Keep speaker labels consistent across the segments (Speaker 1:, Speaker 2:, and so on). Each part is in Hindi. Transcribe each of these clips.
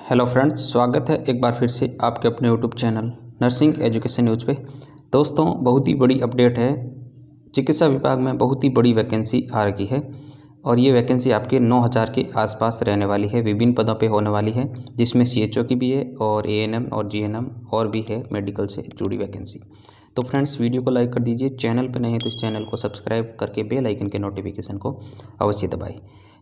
Speaker 1: हेलो फ्रेंड्स स्वागत है एक बार फिर से आपके अपने YouTube channel nursing education news पे दोस्तों बहुत ही बड़ी अपडेट है चिकित्सा विभाग में बहुत ही बड़ी वैकेंसी आ रही है और ये वैकेंसी आपके 9000 के आसपास रहने वाली है विभिन्न पदों पे होने वाली है जिसमें सी की भी है और ए और जी और भी है मेडिकल से जुड़ी वैकेंसी तो फ्रेंड्स वीडियो को लाइक कर दीजिए चैनल पर नहीं है तो इस चैनल को सब्सक्राइब करके बेलाइकन के नोटिफिकेशन को अवश्य दबाए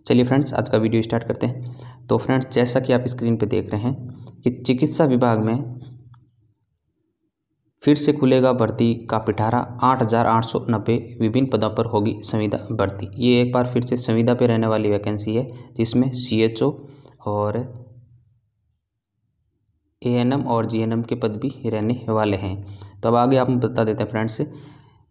Speaker 1: चलिए फ्रेंड्स आज का वीडियो स्टार्ट करते हैं तो फ्रेंड्स जैसा कि आप स्क्रीन पर देख रहे हैं कि चिकित्सा विभाग में फिर से खुलेगा भर्ती का पिटारा आठ हज़ार आठ सौ नब्बे विभिन्न पदों पर होगी संविदा भर्ती ये एक बार फिर से संविदा पे रहने वाली वैकेंसी है जिसमें सी एच ओ और एएनएम एन एम और जी एन एम के पद भी रहने वाले हैं तो अब आगे आप बता देते हैं फ्रेंड्स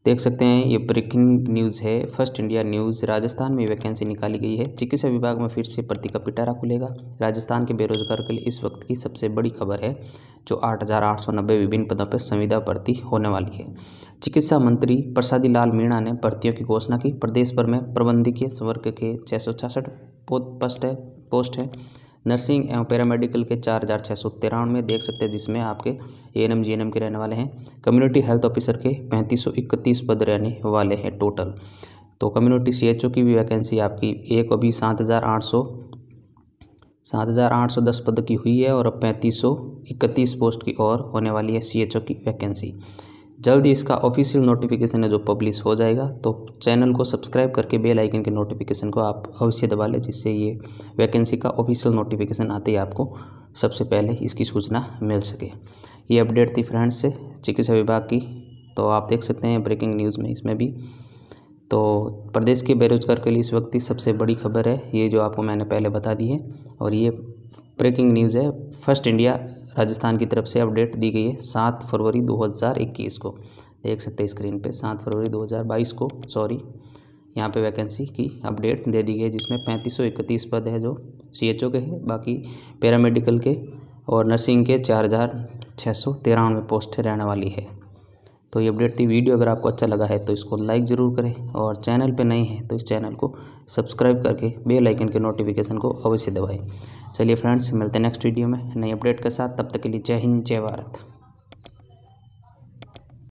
Speaker 1: देख सकते हैं ये ब्रेकिंग न्यूज़ है फर्स्ट इंडिया न्यूज़ राजस्थान में वैकेंसी निकाली गई है चिकित्सा विभाग में फिर से भर्ती का पिटारा खुलेगा राजस्थान के बेरोजगार के लिए इस वक्त की सबसे बड़ी खबर है जो आठ हज़ार आठ सौ नब्बे विभिन्न पदों पर संविदा भर्ती होने वाली है चिकित्सा मंत्री प्रसादी लाल मीणा ने भर्तियों की घोषणा की प्रदेश भर में प्रबंधकीय वर्ग के छः सौ छियासठ पोस्ट है पोस्ट है नर्सिंग एवं पैरामेडिकल के चार हज़ार छः सौ तिरानवे देख सकते हैं जिसमें आपके A N M G N M के रहने वाले हैं कम्युनिटी हेल्थ ऑफिसर के पैंतीस सौ इकतीस पद रहने वाले हैं टोटल तो कम्युनिटी सी एच ओ की भी वैकेंसी आपकी एक अभी सात हज़ार आठ सौ सात हज़ार आठ सौ दस पद की हुई है और अब पैंतीस सौ इकतीस पोस्ट की और होने वाली है सी एच ओ की वैकेंसी जल्दी इसका ऑफिशियल नोटिफिकेशन है जो पब्लिश हो जाएगा तो चैनल को सब्सक्राइब करके बेल आइकन के नोटिफिकेशन को आप अवश्य दबा लें जिससे ये वैकेंसी का ऑफिशियल नोटिफिकेशन आते ही आपको सबसे पहले इसकी सूचना मिल सके ये अपडेट थी फ्रेंड्स से चिकित्सा विभाग की तो आप देख सकते हैं ब्रेकिंग न्यूज़ में इसमें भी तो प्रदेश के बेरोजगार के लिए इस वक्त की सबसे बड़ी खबर है ये जो आपको मैंने पहले बता दी है और ये ब्रेकिंग न्यूज़ है फर्स्ट इंडिया राजस्थान की तरफ से अपडेट दी गई है सात फरवरी 2021 को देख सकते हैं स्क्रीन पे सात फरवरी 2022 को सॉरी यहाँ पे वैकेंसी की अपडेट दे दी गई है जिसमें पैंतीस पद है जो सी के हैं बाकी पैरामेडिकल के और नर्सिंग के चार हज़ार छः सौ तिरानवे पोस्ट रहने वाली है तो ये अपडेट थी वीडियो अगर आपको अच्छा लगा है तो इसको लाइक ज़रूर करें और चैनल पे नहीं है तो इस चैनल को सब्सक्राइब करके बेल आइकन के नोटिफिकेशन को अवश्य दबाएं चलिए फ्रेंड्स मिलते हैं नेक्स्ट वीडियो में नई अपडेट के साथ तब तक के लिए जय हिंद जय भारत